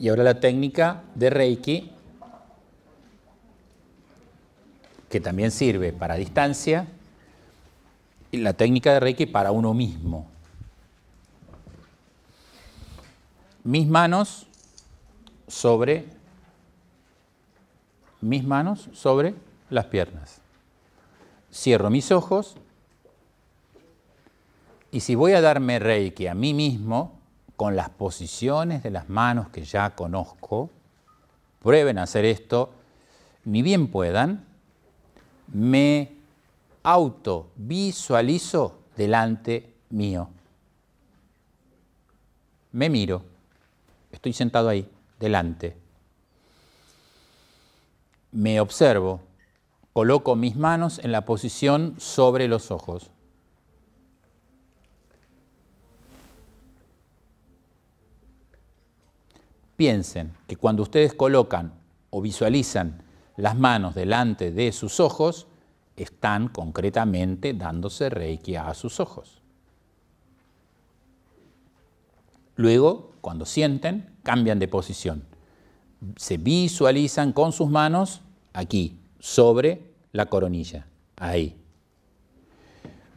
Y ahora la técnica de Reiki, que también sirve para distancia, y la técnica de Reiki para uno mismo. Mis manos sobre mis manos sobre las piernas. Cierro mis ojos y si voy a darme reiki a mí mismo, con las posiciones de las manos que ya conozco, prueben a hacer esto, ni bien puedan, me auto-visualizo delante mío. Me miro, estoy sentado ahí, delante. Me observo, coloco mis manos en la posición sobre los ojos. piensen que cuando ustedes colocan o visualizan las manos delante de sus ojos, están concretamente dándose reiki a sus ojos. Luego, cuando sienten, cambian de posición. Se visualizan con sus manos aquí, sobre la coronilla, ahí.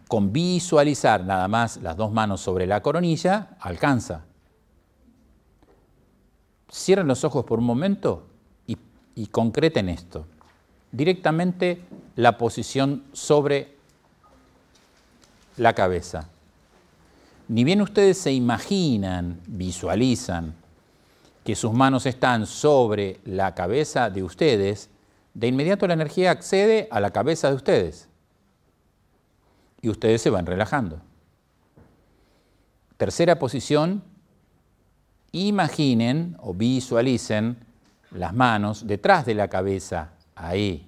Con visualizar nada más las dos manos sobre la coronilla, alcanza. Cierren los ojos por un momento y, y concreten esto. Directamente la posición sobre la cabeza. Ni bien ustedes se imaginan, visualizan que sus manos están sobre la cabeza de ustedes, de inmediato la energía accede a la cabeza de ustedes y ustedes se van relajando. Tercera posición, imaginen o visualicen las manos detrás de la cabeza, ahí.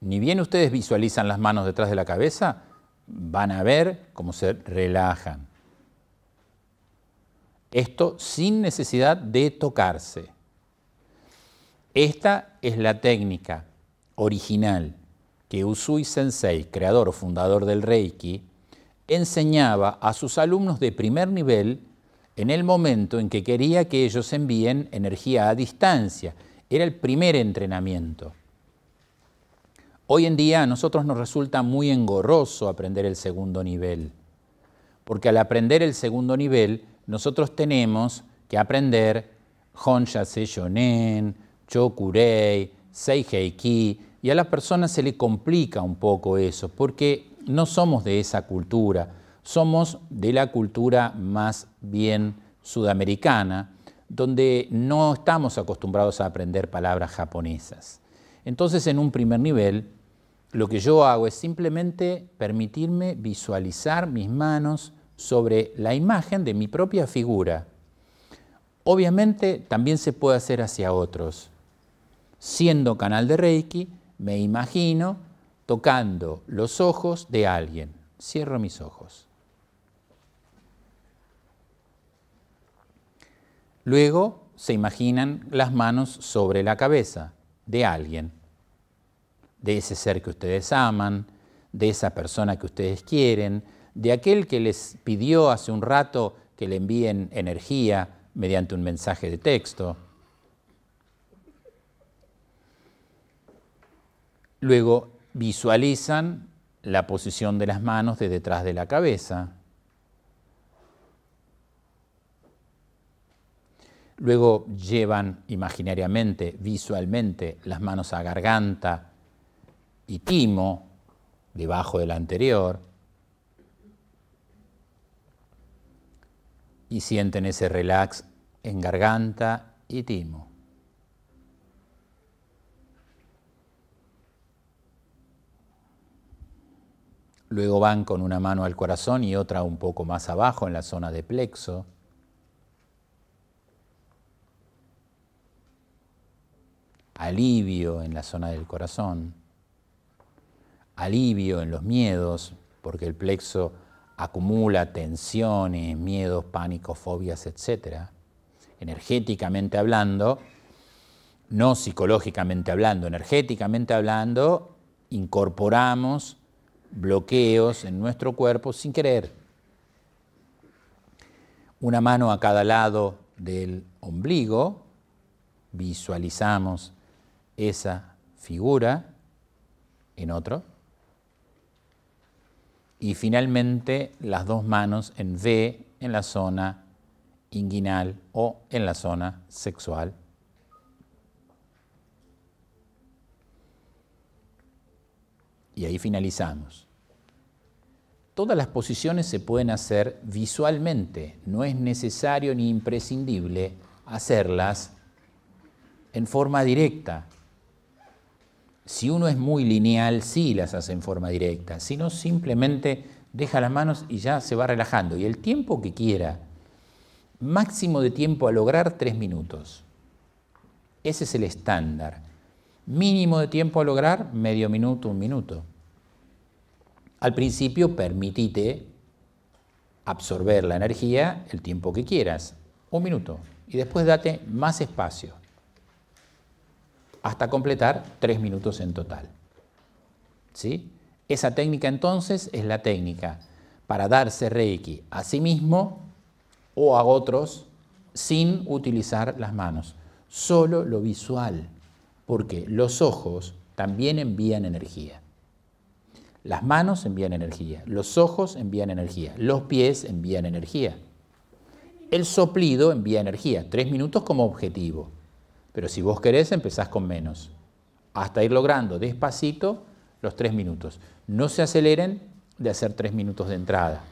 Ni bien ustedes visualizan las manos detrás de la cabeza, van a ver cómo se relajan. Esto sin necesidad de tocarse. Esta es la técnica original que Usui Sensei, creador o fundador del Reiki, enseñaba a sus alumnos de primer nivel en el momento en que quería que ellos envíen energía a distancia. Era el primer entrenamiento. Hoy en día a nosotros nos resulta muy engorroso aprender el segundo nivel, porque al aprender el segundo nivel nosotros tenemos que aprender Honsha Shonen, Chokurei, Seihei y a las personas se le complica un poco eso, porque no somos de esa cultura, somos de la cultura más bien sudamericana, donde no estamos acostumbrados a aprender palabras japonesas. Entonces, en un primer nivel, lo que yo hago es simplemente permitirme visualizar mis manos sobre la imagen de mi propia figura. Obviamente también se puede hacer hacia otros. Siendo canal de Reiki, me imagino tocando los ojos de alguien. Cierro mis ojos. Luego se imaginan las manos sobre la cabeza de alguien, de ese ser que ustedes aman, de esa persona que ustedes quieren, de aquel que les pidió hace un rato que le envíen energía mediante un mensaje de texto. Luego visualizan la posición de las manos de detrás de la cabeza. Luego llevan imaginariamente, visualmente, las manos a garganta y timo, debajo de la anterior. Y sienten ese relax en garganta y timo. Luego van con una mano al corazón y otra un poco más abajo en la zona de plexo. Alivio en la zona del corazón. Alivio en los miedos, porque el plexo acumula tensiones, miedos, pánicos, fobias, etc. Energéticamente hablando, no psicológicamente hablando, energéticamente hablando, incorporamos bloqueos en nuestro cuerpo sin querer. Una mano a cada lado del ombligo, visualizamos esa figura en otro. Y finalmente las dos manos en V en la zona inguinal o en la zona sexual y ahí finalizamos. Todas las posiciones se pueden hacer visualmente, no es necesario ni imprescindible hacerlas en forma directa. Si uno es muy lineal, sí las hace en forma directa, si no simplemente deja las manos y ya se va relajando. Y el tiempo que quiera, máximo de tiempo a lograr tres minutos. Ese es el estándar. Mínimo de tiempo a lograr, medio minuto, un minuto. Al principio permitite absorber la energía el tiempo que quieras, un minuto, y después date más espacio, hasta completar tres minutos en total. Esa técnica entonces es la técnica para darse reiki a sí mismo o a otros sin utilizar las manos, solo lo visual porque los ojos también envían energía. Las manos envían energía, los ojos envían energía, los pies envían energía. El soplido envía energía, tres minutos como objetivo. Pero si vos querés, empezás con menos, hasta ir logrando despacito los tres minutos. No se aceleren de hacer tres minutos de entrada,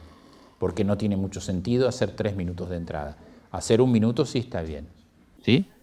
porque no tiene mucho sentido hacer tres minutos de entrada. Hacer un minuto sí está bien. ¿Sí?